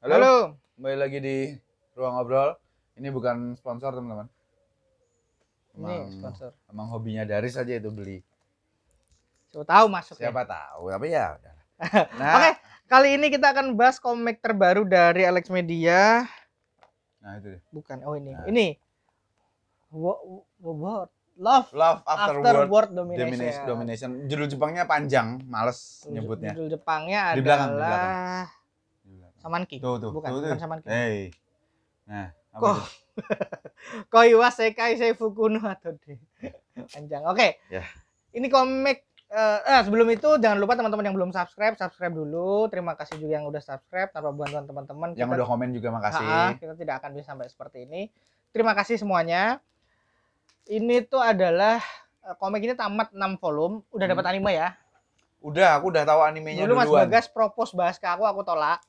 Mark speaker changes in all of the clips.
Speaker 1: Halo. Halo. Kembali lagi di ruang obrol. Ini bukan sponsor teman-teman. Ini sponsor. Emang hobinya dari saja itu beli.
Speaker 2: Siapa tahu masuk. Ya. Siapa
Speaker 1: tahu, Apa ya.
Speaker 2: Nah, Oke, kali ini kita akan bahas komik terbaru dari Alex Media. Nah itu. Deh. Bukan, oh ini, nah. ini. What, what, Love,
Speaker 1: Love After, after World, World Domination. Domination. Domination. Judul Jepangnya panjang, males nyebutnya. Judul
Speaker 2: Jepangnya adalah. Di belakang, di belakang Samanki. Tuh, tuh. Bukan, tuh, tuh. bukan Samanki.
Speaker 1: Hey. Nah, apa Ko
Speaker 2: Koi wa sekai seifuku no atode. Panjang. Oke. Okay. Ya. Yeah. Ini komik Uh, eh, sebelum itu jangan lupa teman-teman yang belum subscribe subscribe dulu terima kasih juga yang udah subscribe tanpa bantuan teman-teman yang kita, udah komen
Speaker 1: juga makasih ha, kita
Speaker 2: tidak akan bisa sampai seperti ini terima kasih semuanya ini tuh adalah eh, komik ini tamat 6 volume udah hmm. dapat anime ya
Speaker 1: udah aku udah tahu animenya dulu duluan. Mas Bagas
Speaker 2: propose bahas ke aku aku tolak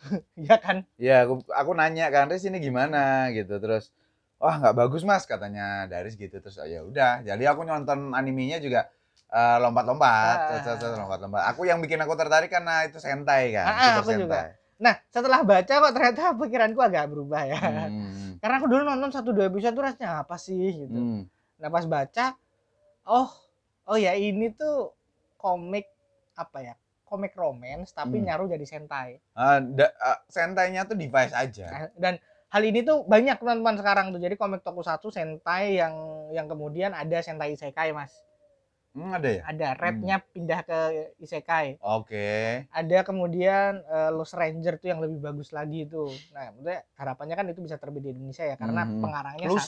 Speaker 1: Iya kan? Iya, aku, aku nanya kan, Riz ini gimana gitu. Terus, wah oh, nggak bagus mas katanya Daris gitu. Terus, oh, ya udah. Jadi aku nonton animenya juga eh, lompat-lompat, Uh, lompat-lompat. Aku yang bikin aku tertarik karena itu sentai kan. Ah, aku sentai. juga.
Speaker 2: Nah, setelah baca kok ternyata pikiranku agak berubah ya. Hmm, hmm, hmm. Karena aku dulu nonton satu dua episode tuh rasanya apa sih gitu. Hmm. Nah, pas baca, oh, oh ya ini tuh komik apa ya? komik romance tapi hmm. nyaru jadi sentai.
Speaker 1: Uh, uh, sentainya tuh device aja.
Speaker 2: Eh, dan hal ini tuh banyak teman-teman sekarang tuh. Jadi komik toko satu sentai yang yang kemudian ada sentai isekai, Mas. Hmm, ada ya? Ada, rednya hmm. pindah ke isekai.
Speaker 1: Oke. Okay.
Speaker 2: Ada kemudian uh, Lost Ranger tuh yang lebih bagus lagi itu. Nah, maksudnya harapannya kan itu bisa terbit di Indonesia ya karena hmm. hmm. pengarangnya Los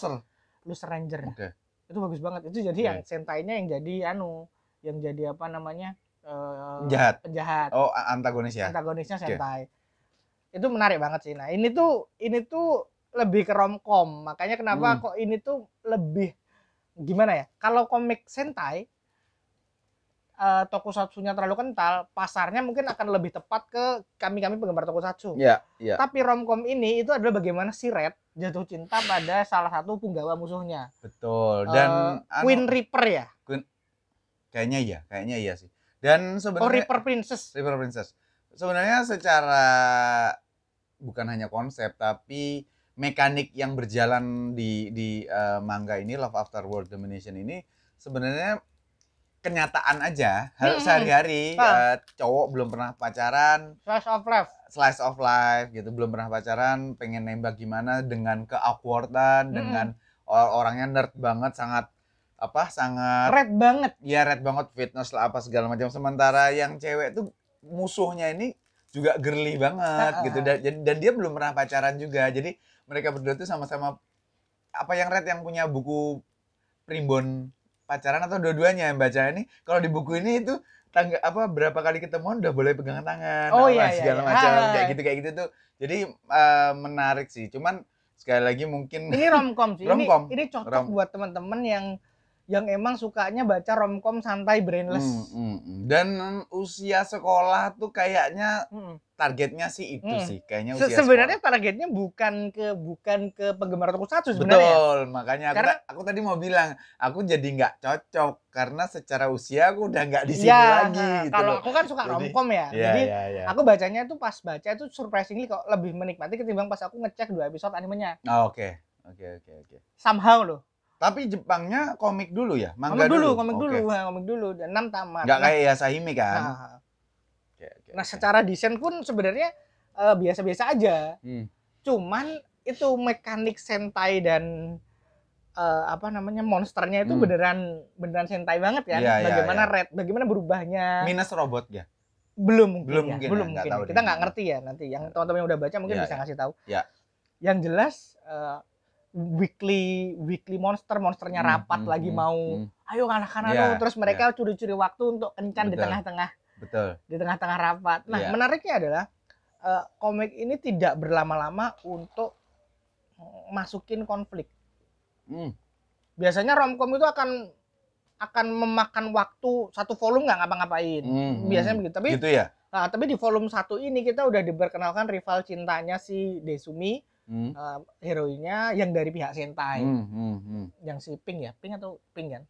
Speaker 2: Lost Ranger. Oke. Okay. Itu bagus banget. Itu jadi okay. yang sentainya yang jadi anu, yang jadi apa namanya? uh, penjahat. Oh,
Speaker 1: antagonis ya. Antagonisnya sentai.
Speaker 2: Okay. Itu menarik banget sih. Nah, ini tuh ini tuh lebih ke romcom. Makanya kenapa hmm. kok ini tuh lebih gimana ya? Kalau komik sentai uh, tokusatsunya terlalu kental, pasarnya mungkin akan lebih tepat ke kami-kami penggemar tokusatsu. Yeah, yeah. Tapi romcom ini itu adalah bagaimana si Red jatuh cinta pada salah satu punggawa musuhnya.
Speaker 1: Betul. Dan uh, Queen anu, Reaper ya? Queen Kayaknya iya, kayaknya iya sih. Dan oh, sebenarnya Oh, River Princess. River Princess. Sebenarnya secara bukan hanya konsep tapi mekanik yang berjalan di di uh, manga ini Love After World Domination ini sebenarnya kenyataan aja hmm, sehari-hari uh, cowok belum pernah pacaran slice of life slice of life gitu belum pernah pacaran pengen nembak gimana dengan keawkwardan hmm. dengan orangnya nerd banget sangat apa sangat red banget. Ya red banget fitness lah apa segala macam. Sementara yang cewek tuh musuhnya ini juga girly banget gitu dan, dan dia belum pernah pacaran juga. Jadi mereka berdua tuh sama-sama apa yang red yang punya buku primbon pacaran atau dua-duanya yang baca ini kalau di buku ini itu tangga apa berapa kali ketemuan udah boleh pegangan tangan oh, apa, iya, iya segala iya. macam Hai. kayak gitu kayak gitu tuh jadi uh, menarik sih cuman sekali lagi mungkin ini romcom
Speaker 2: sih romcom. ini ini cocok rom buat teman-teman yang yang emang sukanya baca romcom santai brainless. Hmm,
Speaker 1: hmm, hmm. Dan
Speaker 2: usia sekolah tuh kayaknya hmm.
Speaker 1: targetnya sih itu hmm. sih, kayaknya usia Sebenarnya
Speaker 2: sekolah. targetnya bukan ke bukan ke penggemar Tokusatsu satu sebenarnya. Betul,
Speaker 1: makanya aku, karena, ta aku tadi mau bilang aku jadi nggak cocok karena secara usia aku udah nggak di iya, sini ya, lagi. Nah, gitu kalau aku kan suka romcom ya, ya jadi ya, ya. aku
Speaker 2: bacanya tuh pas baca itu surprisingly kok lebih menikmati ketimbang pas aku ngecek dua episode animenya.
Speaker 1: Oh, Oke, okay. oke,
Speaker 2: okay, oke, okay, oke. Somehow loh tapi Jepangnya komik dulu ya, manga komik dulu, dulu. komik okay. dulu, eh, komik dulu, dan enam tamat. Gak nah, kayak Yasahime kan? Nah, nah okay. secara desain pun sebenarnya biasa eh, biasa-biasa aja. Hmm. Cuman itu mekanik sentai dan uh, apa namanya monsternya itu hmm. beneran beneran sentai banget kan? Ya, bagaimana yeah, yeah. red, bagaimana berubahnya? Minus robot ya? Belum mungkin belum ya, mungkin, ya, belum mungkin. Tahu Kita nggak ngerti ya nanti. Yang teman-teman yang udah baca mungkin yeah, bisa yeah. ngasih tahu. Ya. Yang jelas. Uh, weekly weekly monster monsternya hmm, rapat hmm, lagi hmm, mau hmm. ayo anak-anak yeah, terus mereka yeah. curi-curi waktu untuk kencan Betul. di tengah-tengah Betul. di tengah-tengah rapat. Nah yeah. menariknya adalah uh, komik ini tidak berlama-lama untuk masukin konflik. Hmm. Biasanya romcom itu akan akan memakan waktu satu volume nggak ngapa-ngapain. Hmm, hmm. Biasanya begitu. Tapi gitu ya. Nah, tapi di volume satu ini kita udah diperkenalkan rival cintanya si Desumi hmm. uh, eh, heroinya yang dari pihak Sentai. Hmm, hmm, hmm. Yang si Pink ya, Pink atau Pink kan?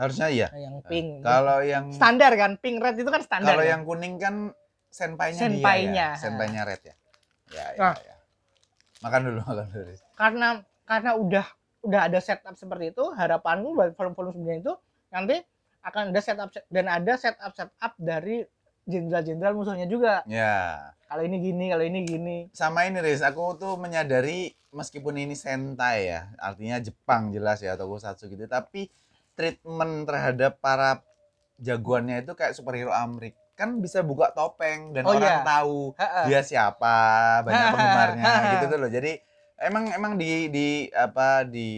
Speaker 1: Harusnya iya. Eh,
Speaker 2: yang Pink. Eh, kalau yang standar kan, Pink Red itu kan standar. Kalau kan? yang kuning kan senpainya senpainya. dia ya. Senpainya Red ya. Ya, ya, nah, ya.
Speaker 1: Makan dulu, makan dulu.
Speaker 2: Karena karena udah udah ada setup seperti itu, harapanku buat volume-volume sebenarnya itu nanti akan ada setup dan ada setup setup dari jenderal-jenderal musuhnya juga.
Speaker 1: Ya.
Speaker 2: Kalau ini gini, kalau ini gini. Sama ini Riz, aku tuh menyadari meskipun ini sentai
Speaker 1: ya, artinya Jepang jelas ya atau Tokusatsu gitu, tapi treatment terhadap para jagoannya itu kayak superhero Amerika kan bisa buka topeng dan oh, orang iya. tahu Ha-ha. dia siapa banyak penggemarnya gitu tuh loh jadi emang emang di di apa di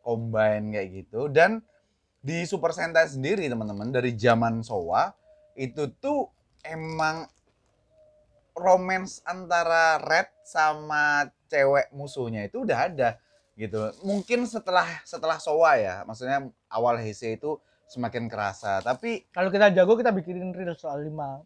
Speaker 1: combine kayak gitu dan di Super Sentai sendiri teman-teman dari zaman Showa itu tuh emang romance antara Red sama cewek musuhnya itu udah ada gitu.
Speaker 2: Mungkin setelah
Speaker 1: setelah Sowa ya, maksudnya awal Heisei itu semakin kerasa.
Speaker 2: Tapi kalau kita jago kita bikinin reel soal lima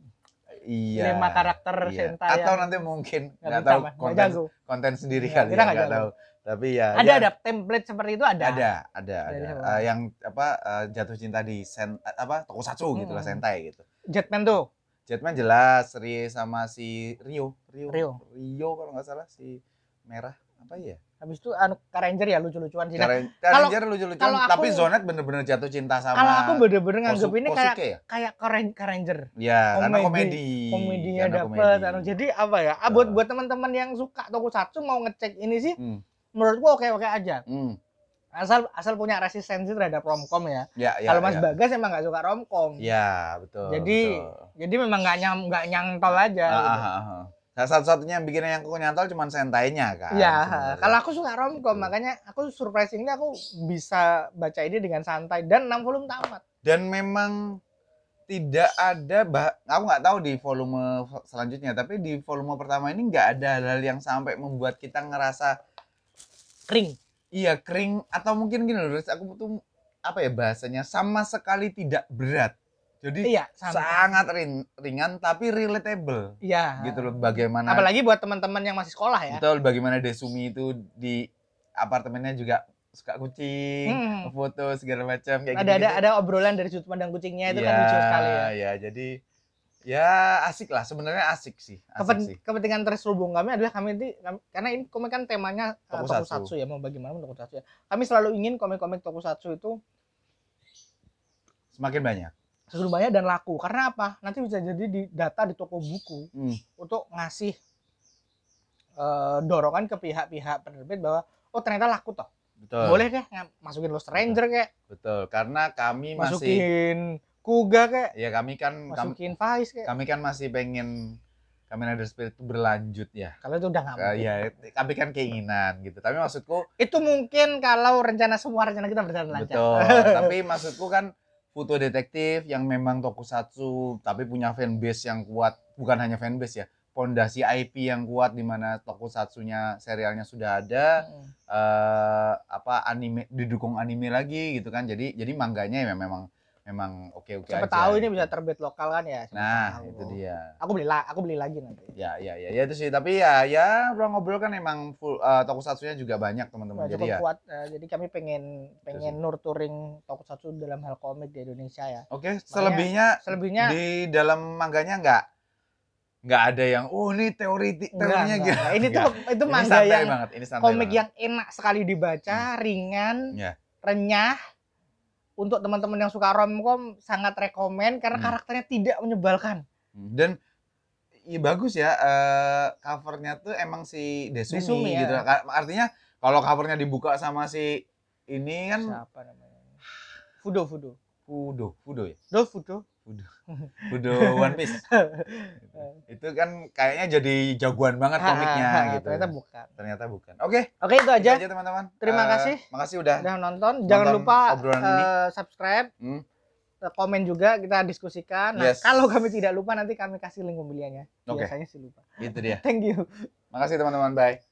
Speaker 1: iya, lima karakter iya. Sentai atau nanti
Speaker 2: mungkin nggak tahu konten konten sendiri ya, kali kita ya, nggak tahu
Speaker 1: tapi ya ada ya, ada
Speaker 2: template seperti itu ada ada
Speaker 1: ada, ada. Uh, yang apa uh, jatuh cinta di sen eh, apa tokusatsu hmm. gitu lah hmm. sentai gitu Jetman tuh Jetman jelas, Ri sama si Rio, Rio, Rio, Rio kalau nggak salah si merah apa ya?
Speaker 2: Habis itu anu Ranger ya lucu-lucuan sih. Karanger nah, Ranger lucu-lucuan, tapi
Speaker 1: Zonet bener-bener jatuh cinta sama Kalau aku
Speaker 2: bener-bener nganggep ini kayak ya? kayak Ranger. Iya, karena komedi. Komedinya dapat anu. Jadi apa ya? Ah, buat ah. buat teman-teman yang suka satu mau ngecek ini sih. Hmm. Menurutku oke-oke aja. Hmm asal asal punya resistensi terhadap romcom ya. ya, ya Kalau Mas ya. Bagas emang nggak suka romcom.
Speaker 1: Ya betul. Jadi
Speaker 2: betul. jadi memang nggak nyam nggak nyantol aja. Ah, gitu. ah,
Speaker 1: ah, Nah, satu-satunya yang bikin yang aku nyantol cuma sentainya kan. Iya,
Speaker 2: kalau aku suka romcom makanya aku surprisingnya aku bisa baca ini dengan santai dan 6 volume tamat.
Speaker 1: Dan memang tidak ada bah aku nggak tahu di volume selanjutnya tapi di volume pertama ini nggak ada hal, hal yang sampai membuat kita ngerasa kering iya kering atau mungkin gini loh aku tuh apa ya bahasanya sama sekali tidak berat jadi iya, sangat, ring, ringan tapi relatable.
Speaker 2: Iya. Gitu
Speaker 1: loh bagaimana Apalagi
Speaker 2: buat teman-teman yang masih sekolah ya.
Speaker 1: Betul, bagaimana Desumi itu di apartemennya juga suka kucing, hmm. foto segala macam kayak ada, gitu. Ada ada
Speaker 2: obrolan dari sudut pandang kucingnya itu ya, kan lucu iya, sekali ya.
Speaker 1: Iya, jadi ya asik lah sebenarnya asik sih asik Kepen, sih.
Speaker 2: kepentingan terselubung kami adalah kami ini kami, karena ini komik kan temanya eh, tokusatsu, tokusatsu ya mau bagaimana tokusatsu ya kami selalu ingin komik-komik tokusatsu itu semakin banyak semakin banyak dan laku karena apa nanti bisa jadi di data di toko buku hmm. untuk ngasih uh, dorongan ke pihak-pihak penerbit bahwa oh ternyata laku toh
Speaker 1: Betul. boleh deh
Speaker 2: masukin Lost stranger kayak
Speaker 1: betul karena kami masukin masih
Speaker 2: Kuga kayak.
Speaker 1: Ya kami kan masukin
Speaker 2: kami, Faiz kayak. Kami
Speaker 1: kan masih pengen kami ada Spirit itu berlanjut ya.
Speaker 2: Kalau itu udah nggak eh, mungkin.
Speaker 1: ya, kami kan keinginan gitu. Tapi maksudku
Speaker 2: itu mungkin kalau rencana semua rencana kita berjalan lancar. Betul. tapi maksudku
Speaker 1: kan foto detektif yang memang toko satu tapi punya fanbase yang kuat, bukan hanya fanbase ya, pondasi IP yang kuat di mana satunya serialnya sudah ada hmm. uh, apa anime didukung anime lagi gitu kan. Jadi jadi mangganya ya memang memang oke oke aja. tahu ini gitu.
Speaker 2: bisa terbit lokal kan ya.
Speaker 1: nah tahu. itu dia.
Speaker 2: Aku beli aku beli lagi nanti.
Speaker 1: Ya ya ya, ya itu sih tapi ya ya ruang ngobrol kan emang full uh, eh, satunya juga banyak teman-teman. Nah, jadi ya. kuat.
Speaker 2: Uh, jadi kami pengen pengen nurturing satu dalam hal komik di Indonesia ya. Oke okay, selebihnya selebihnya di dalam mangganya
Speaker 1: enggak nggak ada yang oh ini
Speaker 2: teori teorinya gitu. Ini tuh enggak. itu mangga ini yang banget. Ini komik banget. yang enak sekali dibaca, hmm. ringan, yeah. renyah, untuk teman-teman yang suka romcom sangat rekomend, karena hmm. karakternya tidak menyebalkan.
Speaker 1: Hmm. Dan ya bagus ya uh, covernya tuh emang si Desumi, Desumi ya. gitu. Artinya kalau covernya dibuka sama si ini kan siapa namanya? Fudo Fudo. Fudo, Fudo ya. Do Fudo. Budo Budo One Piece
Speaker 2: itu kan kayaknya jadi
Speaker 1: jagoan banget komiknya ha, ha, ha, gitu ternyata ya. bukan ternyata bukan
Speaker 2: oke okay. oke okay, itu aja itu aja teman-teman terima uh, kasih makasih udah udah nonton jangan nonton lupa uh, subscribe hmm. Eh, komen juga kita diskusikan nah yes. kalau kami tidak lupa nanti kami kasih link pembeliannya okay. biasanya sih lupa itu dia thank you
Speaker 1: makasih teman-teman bye